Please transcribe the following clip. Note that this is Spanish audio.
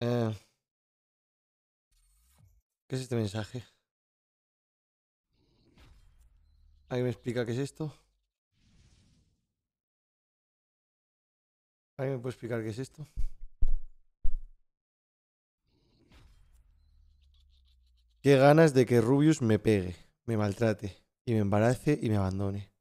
Eh, ¿Qué es este mensaje? ¿Alguien me explica qué es esto? ¿Alguien me puede explicar qué es esto? Qué ganas de que Rubius me pegue, me maltrate, y me embarace y me abandone.